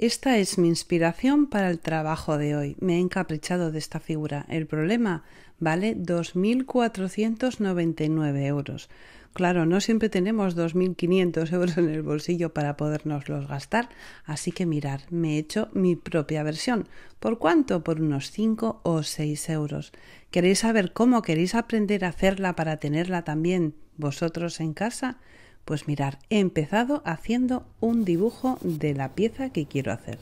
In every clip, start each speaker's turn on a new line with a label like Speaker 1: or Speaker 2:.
Speaker 1: Esta es mi inspiración para el trabajo de hoy. Me he encaprichado de esta figura. El problema vale 2.499 euros. Claro, no siempre tenemos 2.500 euros en el bolsillo para los gastar, así que mirar, me he hecho mi propia versión. ¿Por cuánto? Por unos 5 o 6 euros. ¿Queréis saber cómo? ¿Queréis aprender a hacerla para tenerla también vosotros en casa? Pues mirar, he empezado haciendo un dibujo de la pieza que quiero hacer.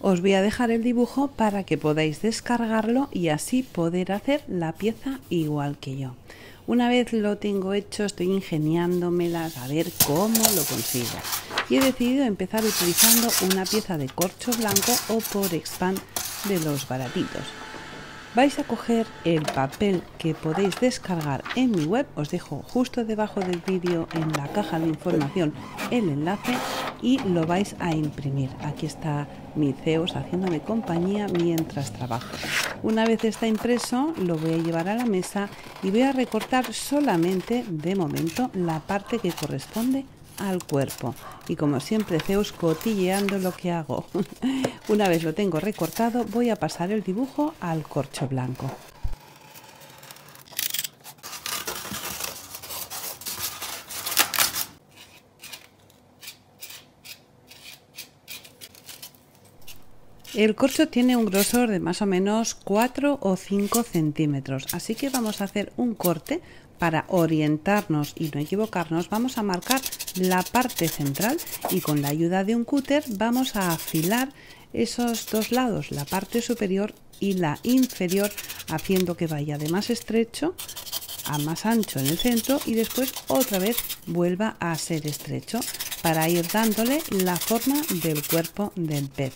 Speaker 1: Os voy a dejar el dibujo para que podáis descargarlo y así poder hacer la pieza igual que yo. Una vez lo tengo hecho, estoy ingeniándomelas a ver cómo lo consigo. Y he decidido empezar utilizando una pieza de corcho blanco o por expand de los baratitos vais a coger el papel que podéis descargar en mi web, os dejo justo debajo del vídeo en la caja de información el enlace y lo vais a imprimir. Aquí está mi CEOS haciéndome compañía mientras trabajo. Una vez está impreso lo voy a llevar a la mesa y voy a recortar solamente de momento la parte que corresponde al cuerpo. Y como siempre Zeus cotilleando lo que hago. Una vez lo tengo recortado voy a pasar el dibujo al corcho blanco. El corcho tiene un grosor de más o menos 4 o 5 centímetros, así que vamos a hacer un corte para orientarnos y no equivocarnos. Vamos a marcar la parte central y con la ayuda de un cúter vamos a afilar esos dos lados, la parte superior y la inferior, haciendo que vaya de más estrecho a más ancho en el centro y después otra vez vuelva a ser estrecho para ir dándole la forma del cuerpo del pez.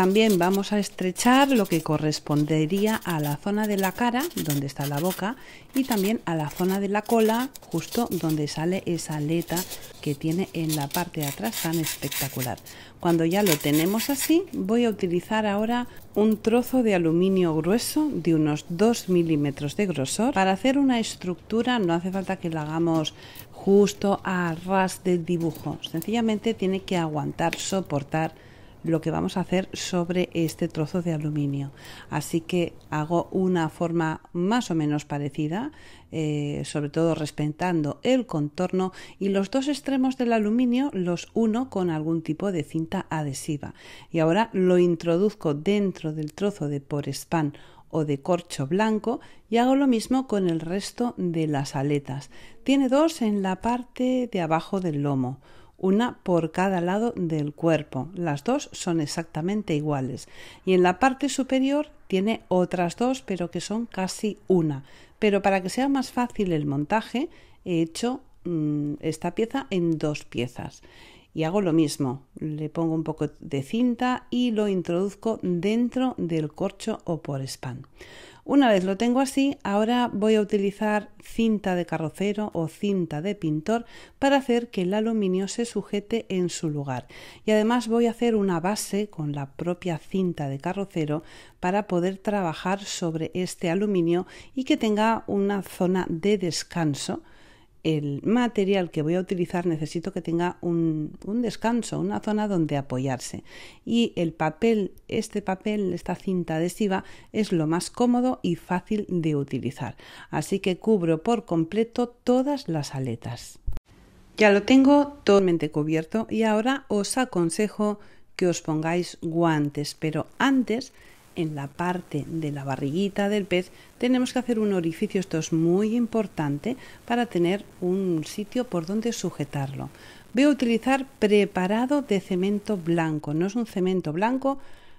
Speaker 1: También vamos a estrechar lo que correspondería a la zona de la cara, donde está la boca, y también a la zona de la cola, justo donde sale esa aleta que tiene en la parte de atrás tan espectacular. Cuando ya lo tenemos así, voy a utilizar ahora un trozo de aluminio grueso de unos 2 milímetros de grosor. Para hacer una estructura no hace falta que la hagamos justo a ras del dibujo, sencillamente tiene que aguantar, soportar lo que vamos a hacer sobre este trozo de aluminio. Así que hago una forma más o menos parecida, eh, sobre todo respetando el contorno y los dos extremos del aluminio los uno con algún tipo de cinta adhesiva. Y ahora lo introduzco dentro del trozo de porespan o de corcho blanco y hago lo mismo con el resto de las aletas. Tiene dos en la parte de abajo del lomo una por cada lado del cuerpo. Las dos son exactamente iguales. Y en la parte superior tiene otras dos, pero que son casi una. Pero para que sea más fácil el montaje, he hecho mm, esta pieza en dos piezas y hago lo mismo. Le pongo un poco de cinta y lo introduzco dentro del corcho o por spam. Una vez lo tengo así, ahora voy a utilizar cinta de carrocero o cinta de pintor para hacer que el aluminio se sujete en su lugar. Y además voy a hacer una base con la propia cinta de carrocero para poder trabajar sobre este aluminio y que tenga una zona de descanso el material que voy a utilizar necesito que tenga un, descanso, una zona donde apoyarse. Y el papel, este papel, esta cinta adhesiva, es lo más cómodo y fácil de utilizar. Así que cubro por completo todas las aletas. Ya lo tengo totalmente cubierto y ahora os aconsejo que os pongáis guantes, pero antes en la parte de la barriguita del pez tenemos que hacer un orificio, esto es muy importante para tener un sitio por donde sujetarlo. Voy a utilizar preparado de cemento blanco, no es un cemento blanco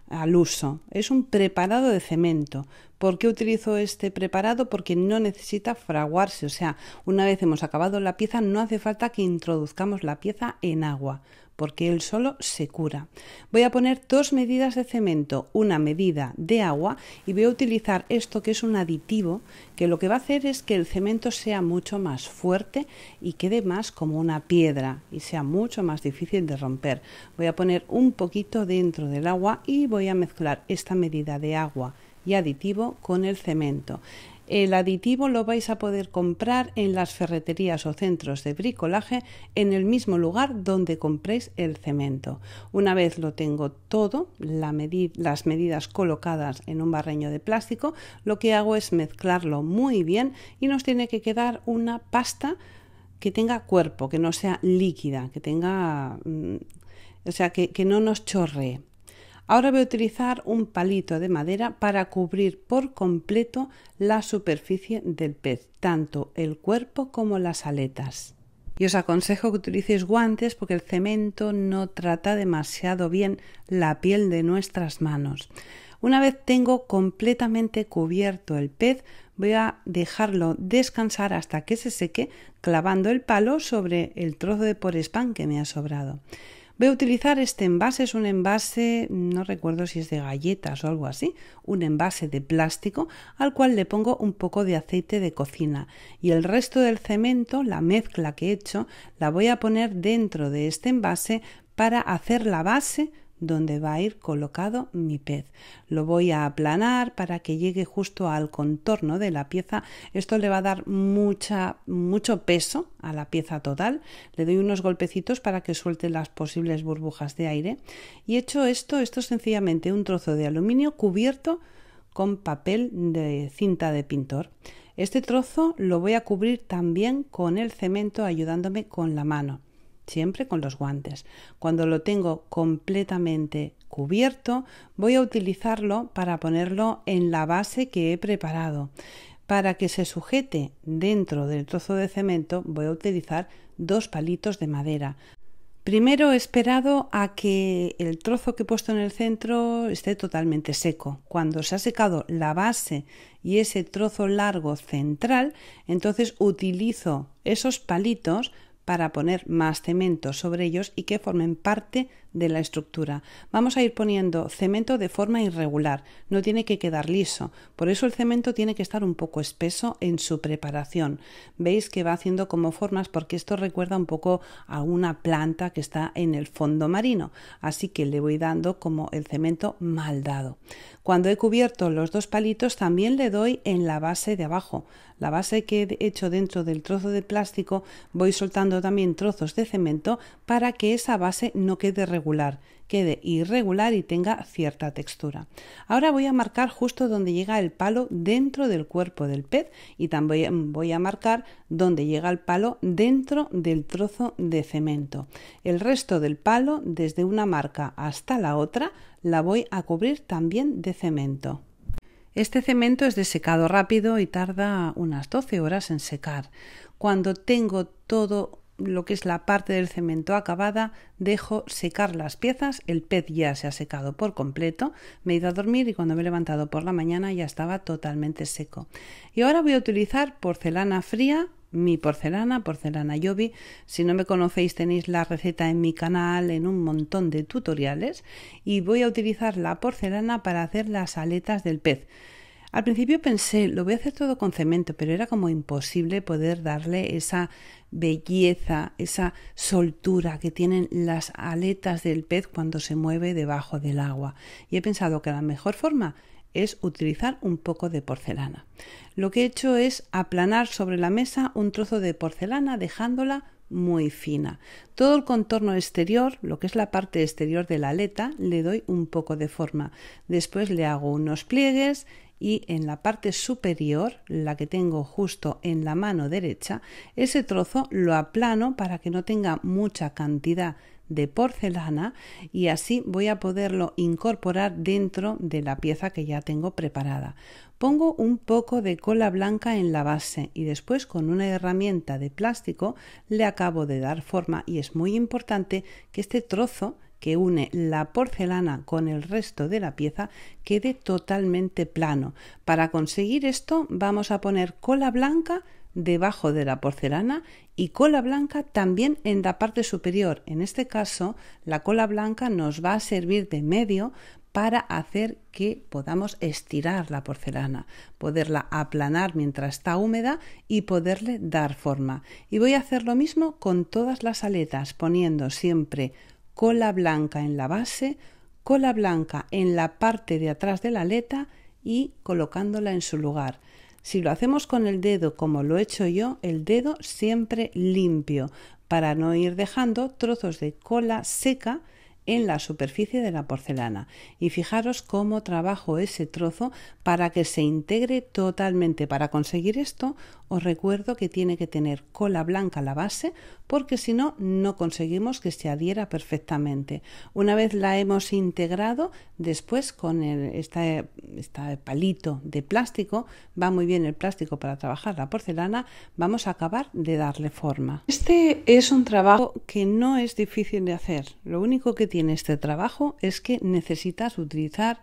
Speaker 1: al uso, es un preparado de cemento. ¿Por qué utilizo este preparado? Porque no necesita fraguarse, o sea, una vez hemos acabado la pieza no hace falta que introduzcamos la pieza en agua porque él solo se cura. Voy a poner dos medidas de cemento, una medida de agua y voy a utilizar esto que es un aditivo que lo que va a hacer es que el cemento sea mucho más fuerte y quede más como una piedra y sea mucho más difícil de romper. Voy a poner un poquito dentro del agua y voy a mezclar esta medida de agua y aditivo con el cemento. El aditivo lo vais a poder comprar en las ferreterías o centros de bricolaje en el mismo lugar donde compréis el cemento. Una vez lo tengo todo, las medidas colocadas en un barreño de plástico, lo que hago es mezclarlo muy bien y nos tiene que quedar una pasta que tenga cuerpo, que no sea líquida, que tenga... Mm, o sea, que, no nos chorree. Ahora voy a utilizar un palito de madera para cubrir por completo la superficie del pez, tanto el cuerpo como las aletas. Y os aconsejo que utilicéis guantes porque el cemento no trata demasiado bien la piel de nuestras manos. Una vez tengo completamente cubierto el pez, voy a dejarlo descansar hasta que se seque clavando el palo sobre el trozo de porespan que me ha sobrado. Voy a utilizar este envase, es un envase, no recuerdo si es de galletas o algo así, un envase de plástico al cual le pongo un poco de aceite de cocina y el resto del cemento, la mezcla que he hecho, la voy a poner dentro de este envase para hacer la base donde va a ir colocado mi pez. Lo voy a aplanar para que llegue justo al contorno de la pieza. Esto le va a dar mucho peso a la pieza total. Le doy unos golpecitos para que suelte las posibles burbujas de aire. Y hecho esto, esto es sencillamente un trozo de aluminio cubierto con papel de cinta de pintor. Este trozo lo voy a cubrir también con el cemento ayudándome con la mano siempre con los guantes. Cuando lo tengo completamente cubierto, voy a utilizarlo para ponerlo en la base que he preparado. Para que se sujete dentro del trozo de cemento voy a utilizar dos palitos de madera. Primero he esperado a que el trozo que he puesto en el centro esté totalmente seco. Cuando se ha secado la base y ese trozo largo central, entonces utilizo esos palitos para poner más cemento sobre ellos y que formen parte de la estructura. Vamos a ir poniendo cemento de forma irregular, no tiene que quedar liso, por eso el cemento tiene que estar un poco espeso en su preparación. Veis que va haciendo como formas porque esto recuerda un poco a una planta que está en el fondo marino, así que le voy dando como el cemento mal dado. Cuando he cubierto los dos palitos también le doy en la base de abajo, la base que he hecho dentro del trozo de plástico voy soltando también trozos de cemento para que esa base no quede regular quede irregular y tenga cierta textura. Ahora voy a marcar justo donde llega el palo dentro del cuerpo del pez y también voy a marcar donde llega el palo dentro del trozo de cemento. El resto del palo, desde una marca hasta la otra, la voy a cubrir también de cemento. Este cemento es de secado rápido y tarda unas 12 horas en secar. Cuando tengo todo lo que es la parte del cemento acabada, dejo secar las piezas, el pez ya se ha secado por completo, me he ido a dormir y cuando me he levantado por la mañana ya estaba totalmente seco. Y ahora voy a utilizar porcelana fría, mi porcelana, porcelana Yobi. Si no me conocéis tenéis la receta en mi canal, en un montón de tutoriales y voy a utilizar la porcelana para hacer las aletas del pez. Al principio pensé, lo voy a hacer todo con cemento, pero era como imposible poder darle esa belleza, esa soltura que tienen las aletas del pez cuando se mueve debajo del agua. Y he pensado que la mejor forma es utilizar un poco de porcelana. Lo que he hecho es aplanar sobre la mesa un trozo de porcelana dejándola muy fina. Todo el contorno exterior, lo que es la parte exterior de la aleta, le doy un poco de forma. Después le hago unos pliegues y en la parte superior, la que tengo justo en la mano derecha, ese trozo lo aplano para que no tenga mucha cantidad de porcelana y así voy a poderlo incorporar dentro de la pieza que ya tengo preparada. Pongo un poco de cola blanca en la base y después con una herramienta de plástico le acabo de dar forma y es muy importante que este trozo que une la porcelana con el resto de la pieza quede totalmente plano. Para conseguir esto vamos a poner cola blanca debajo de la porcelana y cola blanca también en la parte superior. En este caso, la cola blanca nos va a servir de medio para hacer que podamos estirar la porcelana, poderla aplanar mientras está húmeda y poderle dar forma. Y voy a hacer lo mismo con todas las aletas, poniendo siempre cola blanca en la base, cola blanca en la parte de atrás de la aleta y colocándola en su lugar. Si lo hacemos con el dedo como lo he hecho yo, el dedo siempre limpio para no ir dejando trozos de cola seca en la superficie de la porcelana y fijaros cómo trabajo ese trozo para que se integre totalmente. Para conseguir esto os recuerdo que tiene que tener cola blanca la base porque si no, no conseguimos que se adhiera perfectamente. Una vez la hemos integrado, después con el, este, este palito de plástico, va muy bien el plástico para trabajar la porcelana, vamos a acabar de darle forma. Este es un trabajo que no es difícil de hacer. Lo único que tiene este trabajo es que necesitas utilizar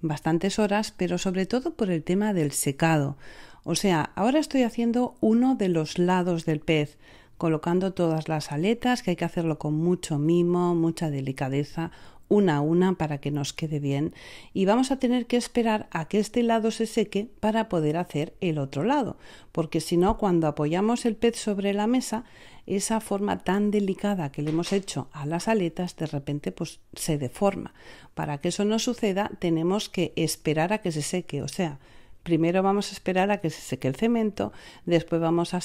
Speaker 1: bastantes horas, pero sobre todo por el tema del secado. O sea, ahora estoy haciendo uno de los lados del pez, colocando todas las aletas, que hay que hacerlo con mucho mimo, mucha delicadeza, una a una para que nos quede bien. Y vamos a tener que esperar a que este lado se seque para poder hacer el otro lado, porque si no, cuando apoyamos el pez sobre la mesa, esa forma tan delicada que le hemos hecho a las aletas de repente pues se deforma. Para que eso no suceda tenemos que esperar a que se seque, o sea, primero vamos a esperar a que se seque el cemento, después vamos a,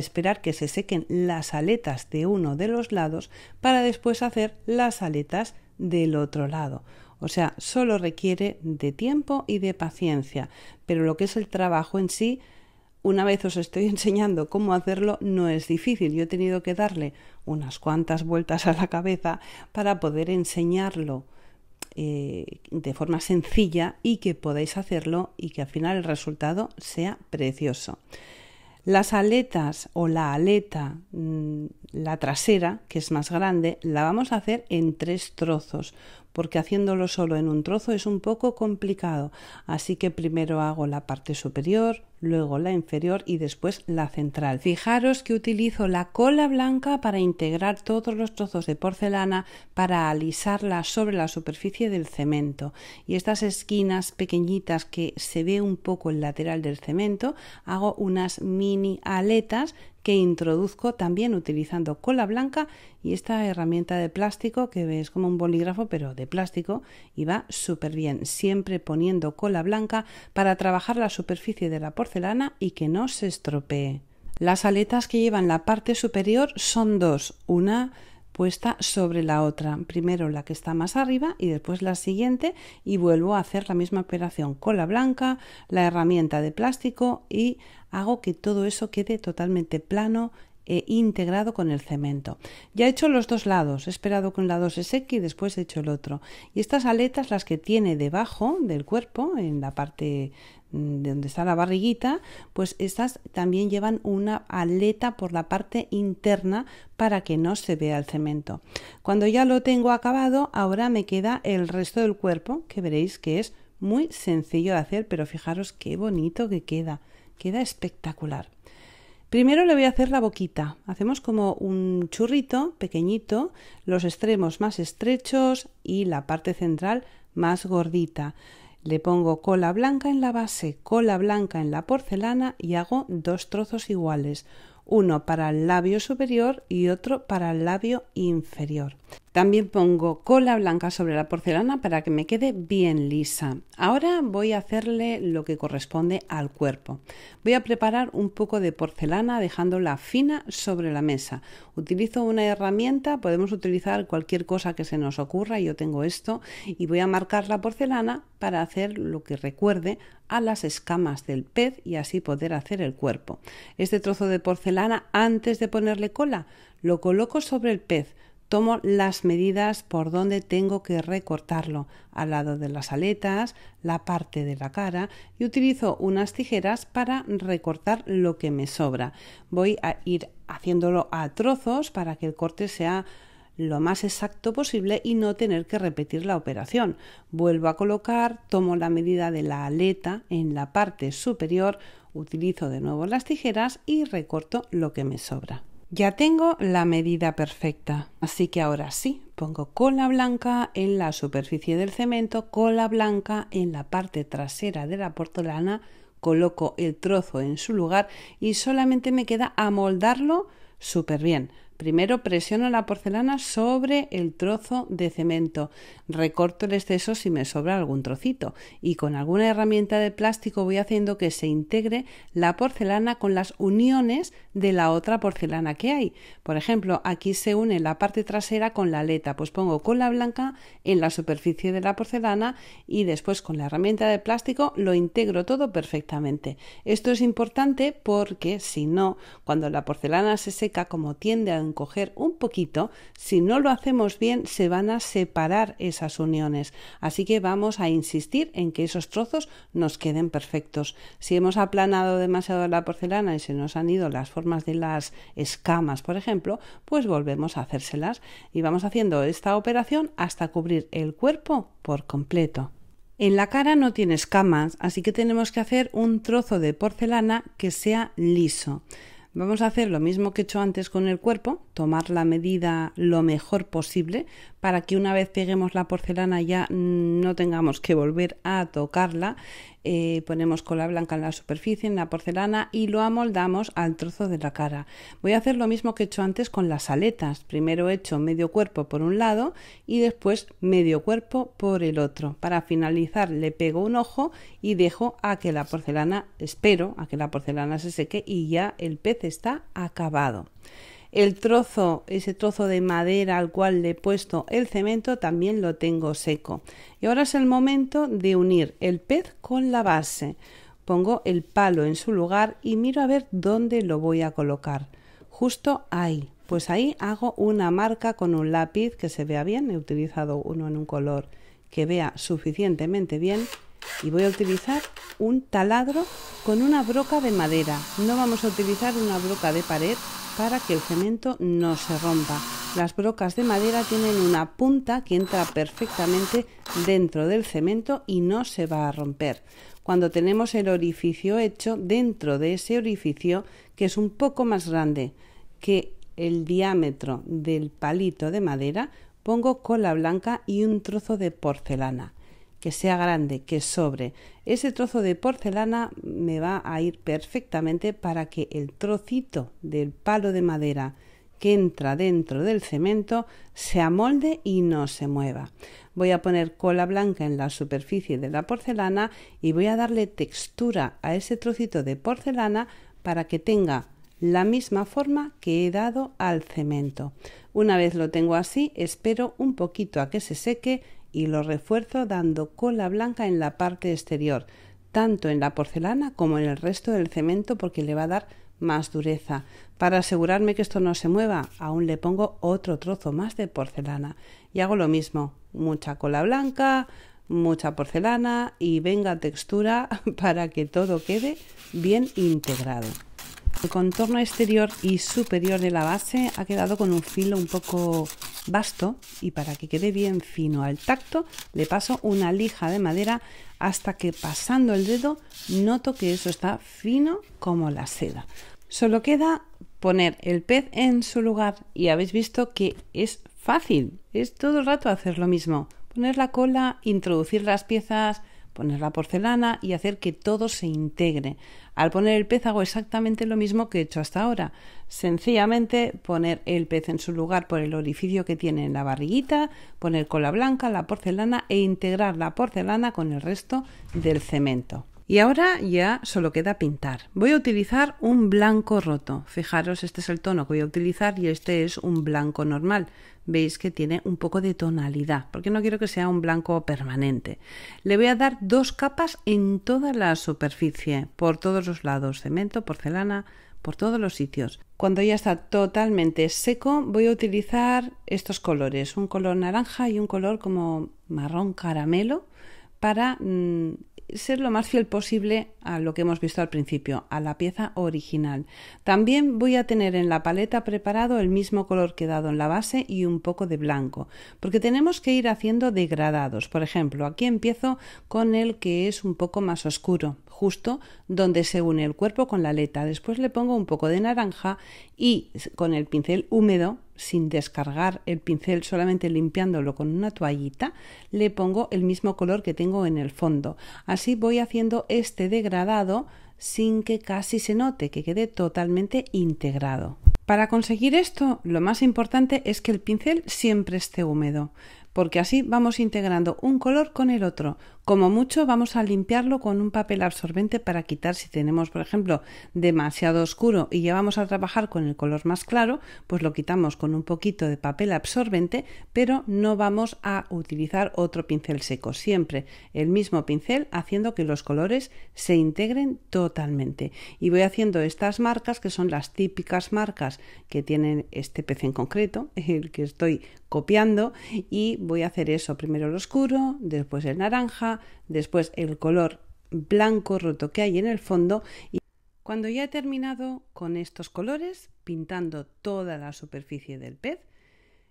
Speaker 1: esperar que se sequen las aletas de uno de los lados para después hacer las aletas del otro lado. O sea, solo requiere de tiempo y de paciencia, pero lo que es el trabajo en sí, una vez os estoy enseñando cómo hacerlo, no es difícil. Yo he tenido que darle unas cuantas vueltas a la cabeza para poder enseñarlo eh, de forma sencilla y que podáis hacerlo y que al final el resultado sea precioso. Las aletas o la aleta, mm, la trasera, que es más grande, la vamos a hacer en tres trozos, porque haciéndolo solo en un trozo es un poco complicado. Así que primero hago la parte superior, luego la inferior y después la central. Fijaros que utilizo la cola blanca para integrar todos los trozos de porcelana para alisarla sobre la superficie del cemento y estas esquinas pequeñitas que se ve un poco el lateral del cemento hago unas mini aletas que introduzco también utilizando cola blanca y esta herramienta de plástico que ves como un bolígrafo pero de plástico y va súper bien siempre poniendo cola blanca para trabajar la superficie de la porcelana porcelana y que no se estropee. Las aletas que llevan la parte superior son dos, una puesta sobre la otra. Primero la que está más arriba y después la siguiente y vuelvo a hacer la misma operación con la blanca, la herramienta de plástico y hago que todo eso quede totalmente plano e integrado con el cemento. Ya he hecho los dos lados, he esperado que un lado se seque y después he hecho el otro. Y estas aletas las que tiene debajo del cuerpo, en la parte Mm, de donde está la barriguita, pues estas también llevan una aleta por la parte interna para que no se vea el cemento. Cuando ya lo tengo acabado, ahora me queda el resto del cuerpo, que veréis que es muy sencillo de hacer, pero fijaros qué bonito que queda, queda espectacular. Primero le voy a hacer la boquita. Hacemos como un churrito pequeñito, los extremos más estrechos y la parte central más gordita. Le pongo cola blanca en la base, cola blanca en la porcelana y hago dos trozos iguales, uno para el labio superior y otro para el labio inferior. También pongo cola blanca sobre la porcelana para que me quede bien lisa. Ahora voy a hacerle lo que corresponde al cuerpo. Voy a preparar un poco de porcelana dejándola fina sobre la mesa. Utilizo una herramienta, podemos utilizar cualquier cosa que se nos ocurra, yo tengo esto, y voy a marcar la porcelana para hacer lo que recuerde a las escamas del pez y así poder hacer el cuerpo. Este trozo de porcelana, antes de ponerle cola, lo coloco sobre el pez tomo las medidas por donde tengo que recortarlo, al lado de las aletas, la parte de la cara y utilizo unas tijeras para recortar lo que me sobra. Voy a ir haciéndolo a trozos para que el corte sea lo más exacto posible y no tener que repetir la operación. Vuelvo a colocar, tomo la medida de la aleta en la parte superior, utilizo de nuevo las tijeras y recorto lo que me sobra. Ya tengo la medida perfecta, así que ahora sí, pongo cola blanca en la superficie del cemento, cola blanca en la parte trasera de la portolana, coloco el trozo en su lugar y solamente me queda amoldarlo súper bien. Primero presiono la porcelana sobre el trozo de cemento, recorto el exceso si me sobra algún trocito y con alguna herramienta de plástico voy haciendo que se integre la porcelana con las uniones de la otra porcelana que hay. Por ejemplo, aquí se une la parte trasera con la aleta, pues pongo cola blanca en la superficie de la porcelana y después con la herramienta de plástico lo integro todo perfectamente. Esto es importante porque si no, cuando la porcelana se seca como tiende a un poquito, si no lo hacemos bien se van a separar esas uniones. Así que vamos a insistir en que esos trozos nos queden perfectos. Si hemos aplanado demasiado la porcelana y se nos han ido las formas de las escamas, por ejemplo, pues volvemos a hacérselas y vamos haciendo esta operación hasta cubrir el cuerpo por completo. En la cara no tiene escamas, así que tenemos que hacer un trozo de porcelana que sea liso. Vamos a hacer lo mismo que he hecho antes con el cuerpo, tomar la medida lo mejor posible para que una vez peguemos la porcelana ya no tengamos que volver a tocarla. Eh, ponemos cola blanca en la superficie, en la porcelana y lo amoldamos al trozo de la cara. Voy a hacer lo mismo que he hecho antes con las aletas. Primero he hecho medio cuerpo por un lado y después medio cuerpo por el otro. Para finalizar le pego un ojo y dejo a que la porcelana, espero a que la porcelana se seque y ya el pez está acabado. El trozo, ese trozo de madera al cual le he puesto el cemento también lo tengo seco. Y ahora es el momento de unir el pez con la base. Pongo el palo en su lugar y miro a ver dónde lo voy a colocar. Justo ahí. Pues ahí hago una marca con un lápiz que se vea bien. He utilizado uno en un color que vea suficientemente bien y voy a utilizar un taladro con una broca de madera. No vamos a utilizar una broca de pared para que el cemento no se rompa. Las brocas de madera tienen una punta que entra perfectamente dentro del cemento y no se va a romper. Cuando tenemos el orificio hecho, dentro de ese orificio, que es un poco más grande que el diámetro del palito de madera, pongo cola blanca y un trozo de porcelana que sea grande, que sobre. Ese trozo de porcelana me va a ir perfectamente para que el trocito del palo de madera que entra dentro del cemento se amolde y no se mueva. Voy a poner cola blanca en la superficie de la porcelana y voy a darle textura a ese trocito de porcelana para que tenga la misma forma que he dado al cemento. Una vez lo tengo así, espero un poquito a que se seque y lo refuerzo dando cola blanca en la parte exterior, tanto en la porcelana como en el resto del cemento porque le va a dar más dureza. Para asegurarme que esto no se mueva, aún le pongo otro trozo más de porcelana y hago lo mismo, mucha cola blanca, mucha porcelana y venga textura para que todo quede bien integrado. El contorno exterior y superior de la base ha quedado con un filo un poco vasto y para que quede bien fino al tacto le paso una lija de madera hasta que pasando el dedo noto que eso está fino como la seda. Solo queda poner el pez en su lugar y habéis visto que es fácil, es todo el rato hacer lo mismo. Poner la cola, introducir las piezas, poner la porcelana y hacer que todo se integre. Al poner el pez hago exactamente lo mismo que he hecho hasta ahora. Sencillamente poner el pez en su lugar por el orificio que tiene en la barriguita, poner cola blanca, la porcelana e integrar la porcelana con el resto del cemento. Y ahora ya solo queda pintar. Voy a utilizar un blanco roto. Fijaros, este es el tono que voy a utilizar y este es un blanco normal. Veis que tiene un poco de tonalidad, porque no quiero que sea un blanco permanente. Le voy a dar dos capas en toda la superficie, por todos los lados, cemento, porcelana, por todos los sitios. Cuando ya está totalmente seco, voy a utilizar estos colores, un color naranja y un color como marrón caramelo, para mm, ser lo más fiel posible a lo que hemos visto al principio, a la pieza original. También voy a tener en la paleta preparado el mismo color que dado en la base y un poco de blanco, porque tenemos que ir haciendo degradados. Por ejemplo, aquí empiezo con el que es un poco más oscuro, justo donde se une el cuerpo con la aleta. Después le pongo un poco de naranja y con el pincel húmedo sin descargar el pincel, solamente limpiándolo con una toallita, le pongo el mismo color que tengo en el fondo. Así voy haciendo este degradado Dado sin que casi se note, que quede totalmente integrado. Para conseguir esto, lo más importante es que el pincel siempre esté húmedo, porque así vamos integrando un color con el otro, como mucho vamos a limpiarlo con un papel absorbente para quitar si tenemos, por ejemplo, demasiado oscuro y ya vamos a trabajar con el color más claro, pues lo quitamos con un poquito de papel absorbente, pero no vamos a utilizar otro pincel seco, siempre el mismo pincel haciendo que los colores se integren totalmente. Y voy haciendo estas marcas que son las típicas marcas que tienen este pez en concreto, el que estoy copiando y voy a hacer eso, primero el oscuro, después el naranja, después el color blanco roto que hay en el fondo y cuando ya he terminado con estos colores, pintando toda la superficie del pez,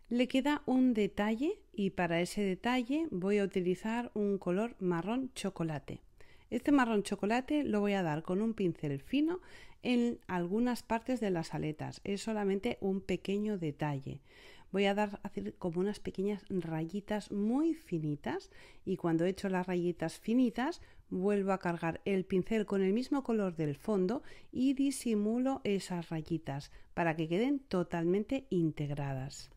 Speaker 1: le queda un detalle y para ese detalle voy a utilizar un color marrón chocolate. Este marrón chocolate lo voy a dar con un pincel fino en algunas partes de las aletas. Es solamente un pequeño detalle voy a dar hacer como unas pequeñas rayitas muy finitas y cuando he hecho las rayitas finitas vuelvo a cargar el pincel con el mismo color del fondo y disimulo esas rayitas para que queden totalmente integradas.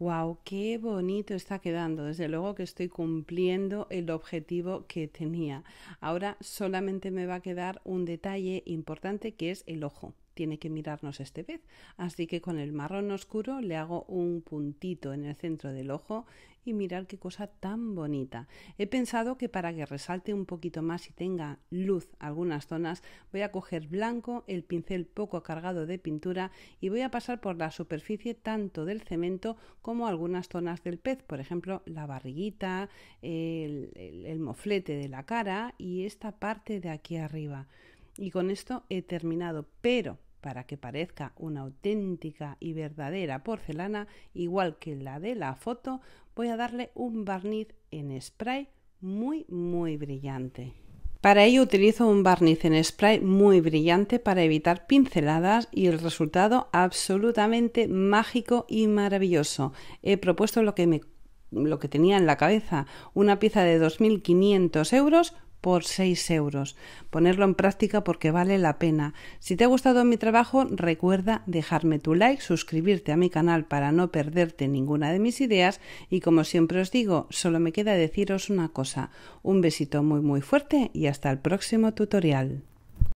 Speaker 1: ¡Wow! ¡Qué bonito está quedando! Desde luego que estoy cumpliendo el objetivo que tenía. Ahora solamente me va a quedar un detalle importante que es el ojo tiene que mirarnos este pez Así que con el marrón oscuro le hago un puntito en el centro del ojo y mirar qué cosa tan bonita. He pensado que para que resalte un poquito más y tenga luz algunas zonas, voy a coger blanco, el pincel poco cargado de pintura y voy a pasar por la superficie tanto del cemento como algunas zonas del pez, por ejemplo la barriguita, el moflete de la cara y esta parte de aquí arriba. Y con esto he terminado, pero para que parezca una auténtica y verdadera porcelana, igual que la de la foto, voy a darle un barniz en spray muy muy brillante. Para ello utilizo un barniz en spray muy brillante para evitar pinceladas y el resultado absolutamente mágico y maravilloso. He propuesto lo que me lo que tenía en la cabeza, una pieza de 2.500 euros por 6 euros. Ponerlo en práctica porque vale la pena. Si te ha gustado mi trabajo, recuerda dejarme tu like, suscribirte a mi canal para no perderte ninguna de mis ideas y como siempre os digo, solo me queda deciros una cosa. Un besito muy muy fuerte y hasta el próximo tutorial.